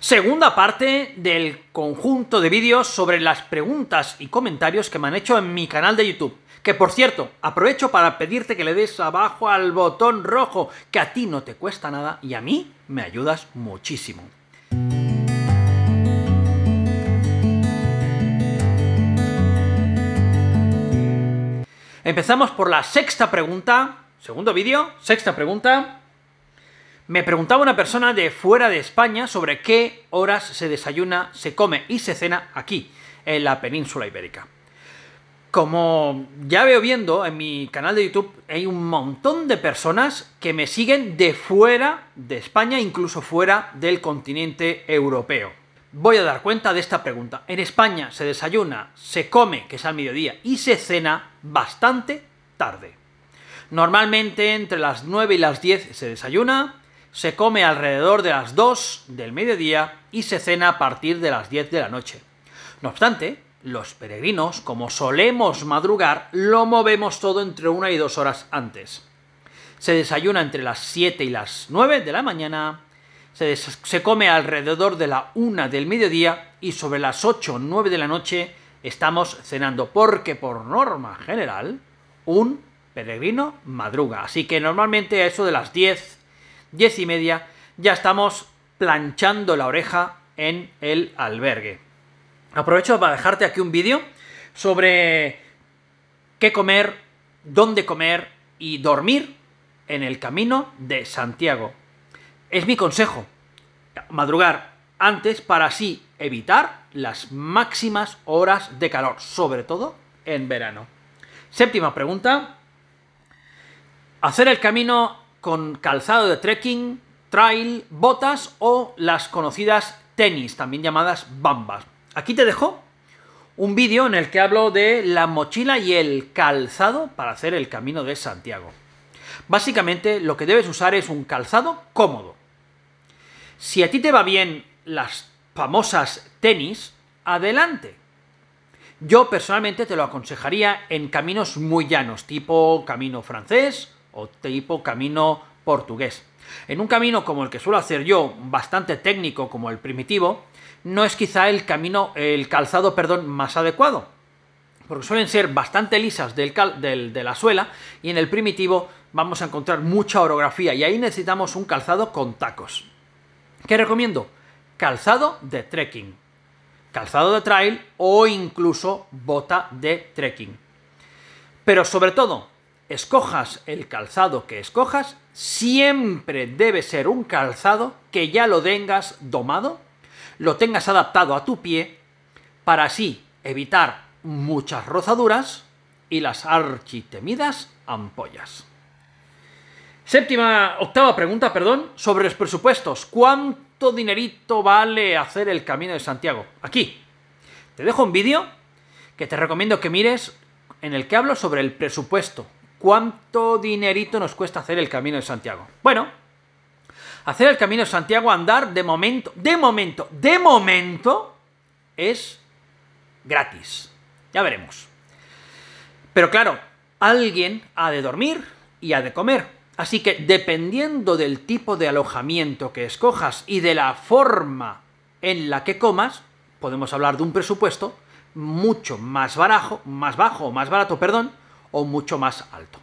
Segunda parte del conjunto de vídeos sobre las preguntas y comentarios que me han hecho en mi canal de YouTube. Que por cierto, aprovecho para pedirte que le des abajo al botón rojo, que a ti no te cuesta nada y a mí me ayudas muchísimo. Empezamos por la sexta pregunta, segundo vídeo, sexta pregunta, me preguntaba una persona de fuera de España sobre qué horas se desayuna, se come y se cena aquí, en la península ibérica. Como ya veo viendo en mi canal de YouTube, hay un montón de personas que me siguen de fuera de España, incluso fuera del continente europeo. Voy a dar cuenta de esta pregunta. En España se desayuna, se come, que es al mediodía, y se cena bastante tarde. Normalmente entre las 9 y las 10 se desayuna, se come alrededor de las 2 del mediodía y se cena a partir de las 10 de la noche. No obstante, los peregrinos, como solemos madrugar, lo movemos todo entre una y dos horas antes. Se desayuna entre las 7 y las 9 de la mañana, se, come alrededor de la 1 del mediodía y sobre las 8 o 9 de la noche estamos cenando, porque por norma general, un peregrino madruga. Así que normalmente a eso de las 10 10 y media, ya estamos planchando la oreja en el albergue. Aprovecho para dejarte aquí un vídeo sobre qué comer, dónde comer y dormir en el camino de Santiago. Es mi consejo, madrugar antes para así evitar las máximas horas de calor, sobre todo en verano. Séptima pregunta. Hacer el camino con calzado de trekking, trail, botas o las conocidas tenis, también llamadas bambas. Aquí te dejo un vídeo en el que hablo de la mochila y el calzado para hacer el camino de Santiago. Básicamente lo que debes usar es un calzado cómodo. Si a ti te va bien las famosas tenis, adelante. Yo personalmente te lo aconsejaría en caminos muy llanos, tipo camino francés o tipo camino portugués. En un camino como el que suelo hacer yo, bastante técnico como el primitivo, no es quizá el camino, el calzado, perdón, más adecuado, porque suelen ser bastante lisas del de la suela y en el primitivo vamos a encontrar mucha orografía y ahí necesitamos un calzado con tacos. ¿Qué recomiendo? Calzado de trekking, calzado de trail o incluso bota de trekking. Pero sobre todo, escojas el calzado que escojas, siempre debe ser un calzado que ya lo tengas domado, lo tengas adaptado a tu pie, para así evitar muchas rozaduras y las architemidas ampollas. Séptima, octava pregunta, perdón, sobre los presupuestos. ¿Cuánto dinerito vale hacer el Camino de Santiago? Aquí. Te dejo un vídeo que te recomiendo que mires en el que hablo sobre el presupuesto, ¿Cuánto dinerito nos cuesta hacer el Camino de Santiago? Bueno, hacer el Camino de Santiago, andar de momento, de momento, de momento, es gratis. Ya veremos. Pero claro, alguien ha de dormir y ha de comer. Así que dependiendo del tipo de alojamiento que escojas y de la forma en la que comas, podemos hablar de un presupuesto mucho más barajo, más bajo más barato, perdón, o mucho más alto.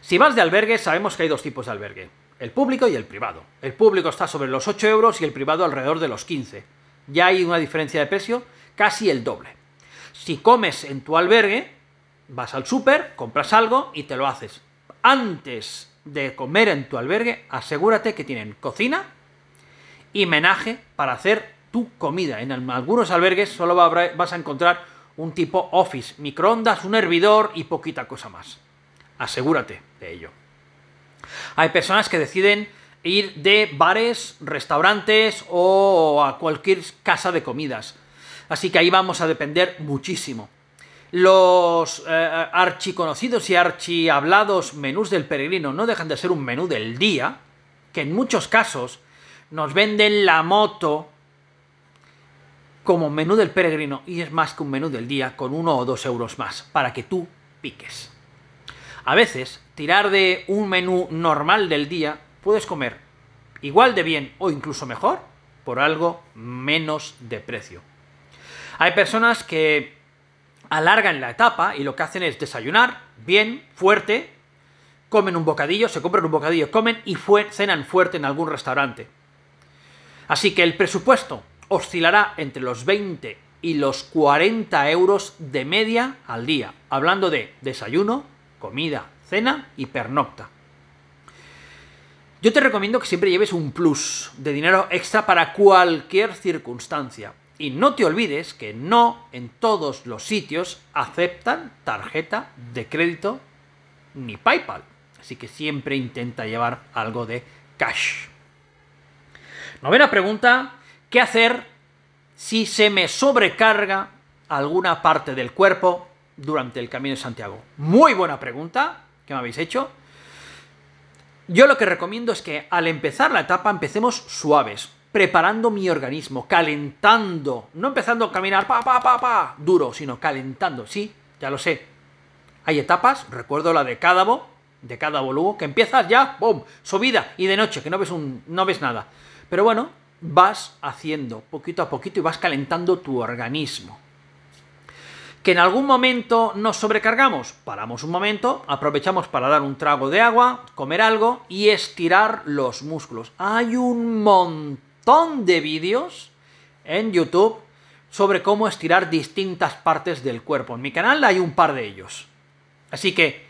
Si vas de albergue, sabemos que hay dos tipos de albergue, el público y el privado. El público está sobre los 8 euros y el privado alrededor de los 15. Ya hay una diferencia de precio casi el doble. Si comes en tu albergue, vas al súper, compras algo y te lo haces. Antes de comer en tu albergue, asegúrate que tienen cocina y menaje para hacer tu comida. En algunos albergues solo vas a encontrar un tipo office, microondas, un hervidor y poquita cosa más. Asegúrate de ello. Hay personas que deciden ir de bares, restaurantes o a cualquier casa de comidas. Así que ahí vamos a depender muchísimo. Los eh, eh, archiconocidos y archihablados menús del peregrino no dejan de ser un menú del día, que en muchos casos nos venden la moto como menú del peregrino y es más que un menú del día con uno o dos euros más para que tú piques. A veces, tirar de un menú normal del día puedes comer igual de bien o incluso mejor por algo menos de precio. Hay personas que alargan la etapa y lo que hacen es desayunar bien, fuerte, comen un bocadillo, se compran un bocadillo, comen y cenan fuerte en algún restaurante. Así que el presupuesto oscilará entre los 20 y los 40 euros de media al día, hablando de desayuno, comida, cena y pernocta. Yo te recomiendo que siempre lleves un plus de dinero extra para cualquier circunstancia. Y no te olvides que no en todos los sitios aceptan tarjeta de crédito ni PayPal. Así que siempre intenta llevar algo de cash. Novena pregunta ¿Qué hacer si se me sobrecarga alguna parte del cuerpo durante el Camino de Santiago? Muy buena pregunta que me habéis hecho. Yo lo que recomiendo es que al empezar la etapa empecemos suaves, preparando mi organismo, calentando, no empezando a caminar pa pa pa pa duro, sino calentando, sí, ya lo sé. Hay etapas, recuerdo la de Cádabo, de Cádabo luego, que empiezas ya, ¡bum! subida y de noche, que no ves un no ves nada. Pero bueno, vas haciendo poquito a poquito y vas calentando tu organismo. Que en algún momento nos sobrecargamos, paramos un momento, aprovechamos para dar un trago de agua, comer algo y estirar los músculos. Hay un montón de vídeos en YouTube sobre cómo estirar distintas partes del cuerpo. En mi canal hay un par de ellos. Así que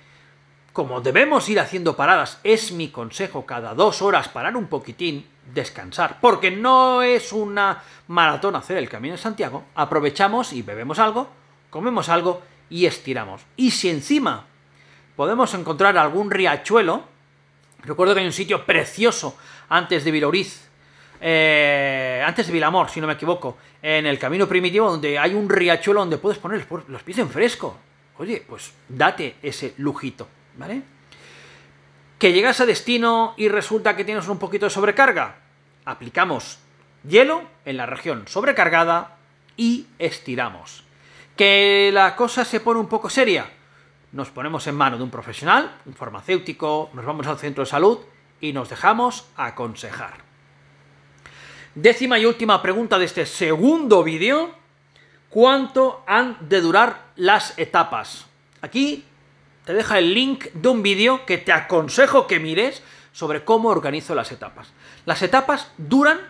como debemos ir haciendo paradas, es mi consejo cada dos horas parar un poquitín, descansar, porque no es una maratón hacer el Camino de Santiago, aprovechamos y bebemos algo, comemos algo y estiramos. Y si encima podemos encontrar algún riachuelo, recuerdo que hay un sitio precioso antes de Vilauriz, eh, antes de Vilamor, si no me equivoco, en el Camino Primitivo, donde hay un riachuelo donde puedes poner los pies en fresco. Oye, pues date ese lujito. ¿vale? Que llegas a destino y resulta que tienes un poquito de sobrecarga. Aplicamos hielo en la región sobrecargada y estiramos. Que la cosa se pone un poco seria. Nos ponemos en mano de un profesional, un farmacéutico, nos vamos al centro de salud y nos dejamos aconsejar. Décima y última pregunta de este segundo vídeo. ¿Cuánto han de durar las etapas? Aquí te deja el link de un vídeo que te aconsejo que mires sobre cómo organizo las etapas. Las etapas duran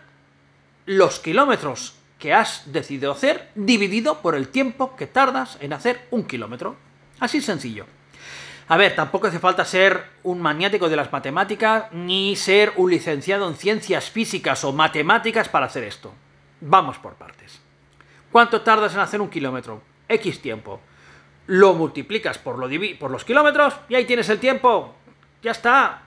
los kilómetros que has decidido hacer dividido por el tiempo que tardas en hacer un kilómetro. Así sencillo. A ver, tampoco hace falta ser un maniático de las matemáticas ni ser un licenciado en ciencias físicas o matemáticas para hacer esto. Vamos por partes. ¿Cuánto tardas en hacer un kilómetro? X tiempo lo multiplicas por, por los kilómetros y ahí tienes el tiempo. Ya está.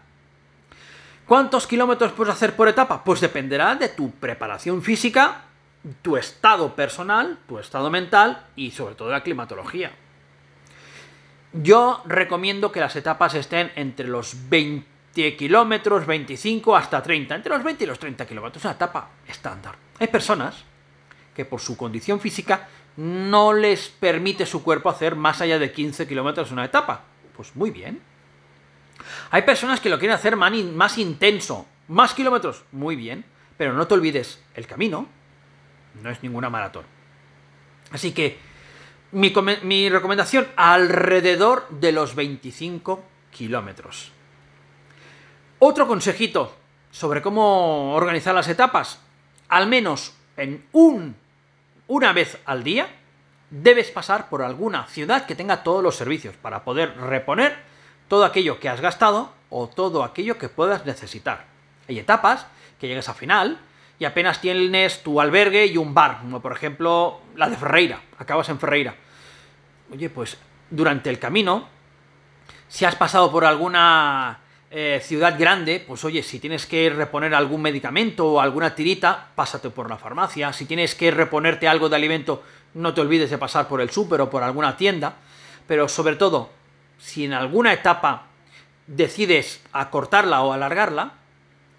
¿Cuántos kilómetros puedes hacer por etapa? Pues dependerá de tu preparación física, tu estado personal, tu estado mental y sobre todo la climatología. Yo recomiendo que las etapas estén entre los 20 kilómetros, 25 hasta 30, entre los 20 y los 30 kilómetros, una etapa estándar. Hay personas que por su condición física no les permite su cuerpo hacer más allá de 15 kilómetros una etapa. Pues muy bien. Hay personas que lo quieren hacer más intenso, más kilómetros, muy bien, pero no te olvides, el camino no es ninguna maratón. Así que mi, mi recomendación, alrededor de los 25 kilómetros. Otro consejito sobre cómo organizar las etapas, al menos en un una vez al día debes pasar por alguna ciudad que tenga todos los servicios para poder reponer todo aquello que has gastado o todo aquello que puedas necesitar. Hay etapas que llegues a final y apenas tienes tu albergue y un bar, como por ejemplo la de Ferreira, acabas en Ferreira. Oye, pues durante el camino, si has pasado por alguna eh, ciudad grande, pues oye, si tienes que reponer algún medicamento o alguna tirita, pásate por la farmacia. Si tienes que reponerte algo de alimento, no te olvides de pasar por el súper o por alguna tienda. Pero sobre todo, si en alguna etapa decides acortarla o alargarla,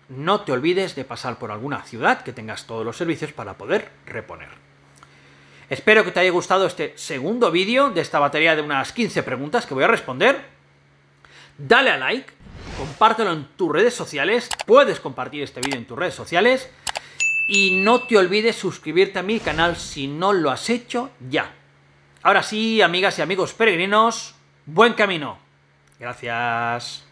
no te olvides de pasar por alguna ciudad que tengas todos los servicios para poder reponer. Espero que te haya gustado este segundo vídeo de esta batería de unas 15 preguntas que voy a responder. Dale a like, compártelo en tus redes sociales, puedes compartir este vídeo en tus redes sociales y no te olvides suscribirte a mi canal si no lo has hecho ya. Ahora sí, amigas y amigos peregrinos, buen camino. Gracias.